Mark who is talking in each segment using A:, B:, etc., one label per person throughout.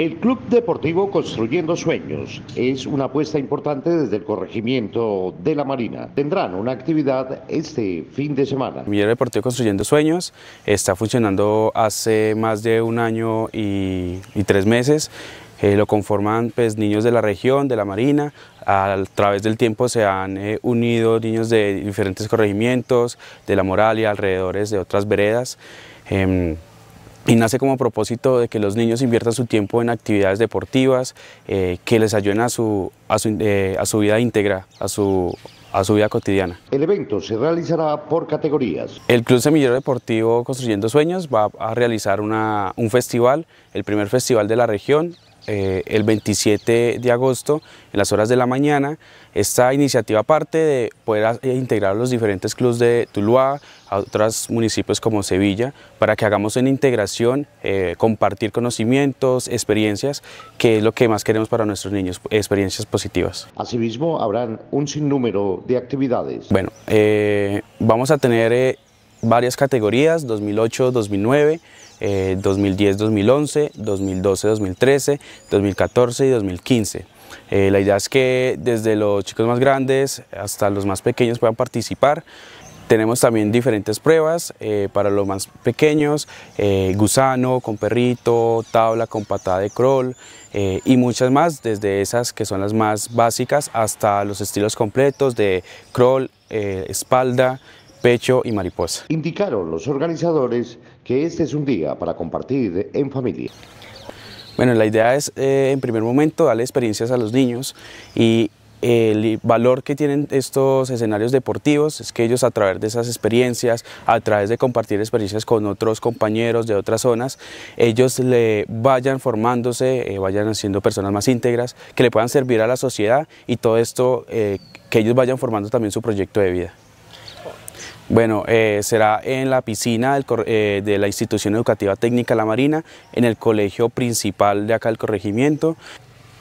A: El Club Deportivo Construyendo Sueños es una apuesta importante desde el corregimiento de la Marina. Tendrán una actividad este fin de semana.
B: El Deportivo Construyendo Sueños está funcionando hace más de un año y, tres meses. Eh, lo conforman pues, niños de la región, de la Marina. A través del tiempo se han eh, unido niños de diferentes corregimientos, de La Moral y alrededores de otras veredas. Em, y nace como propósito de que los niños inviertan su tiempo en actividades deportivas eh, que les ayuden a su, eh, a su, vida íntegra, a su, a su vida cotidiana.
A: El evento se realizará por categorías.
B: El Club Semillero Deportivo Construyendo Sueños va a realizar un festival, el primer festival de la región, eh, el 27 de agosto en las horas de la mañana. Esta iniciativa parte de poder eh, integrar los diferentes clubes de Tuluá, a otros municipios como Sevilla, para que hagamos una integración, eh, compartir conocimientos, experiencias, que es lo que más queremos para nuestros niños, experiencias positivas.
A: Asimismo, habrán un sinnúmero de actividades.
B: Bueno, vamos a tener varias categorías, 2008, 2009. 2010-2011, 2012-2013, 2014 y 2015. Eh, la idea es que desde los chicos más grandes hasta los más pequeños puedan participar. Tenemos también diferentes pruebas eh, para los más pequeños, eh, gusano con perrito, tabla con patada de crawl y muchas más, desde esas que son las más básicas hasta los estilos completos de crawl, espalda, pecho y mariposa. Indicaron
A: los organizadores que
B: este es un día para compartir en familia. Bueno, la idea es eh, en primer momento darle experiencias a los niños y el valor que tienen estos escenarios deportivos es que ellos a través de esas experiencias, a través de compartir experiencias con otros compañeros de otras zonas, ellos le vayan formándose, eh, vayan siendo personas más íntegras, que le puedan servir a la sociedad y todo esto, eh, que ellos vayan formando también su proyecto de vida. Bueno, eh, será en la piscina eh, de la institución educativa técnica La Marina, en el colegio principal de acá del corregimiento.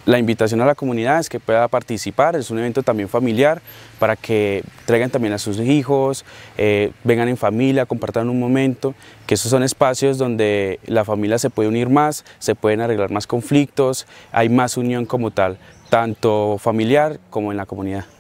B: La invitación a la comunidad es que pueda participar, es un evento también familiar para que traigan también a sus hijos, eh, vengan en familia, compartan un momento, que esos son espacios donde la familia se puede unir más, se pueden arreglar más conflictos, hay más unión como tal, tanto familiar como en la comunidad.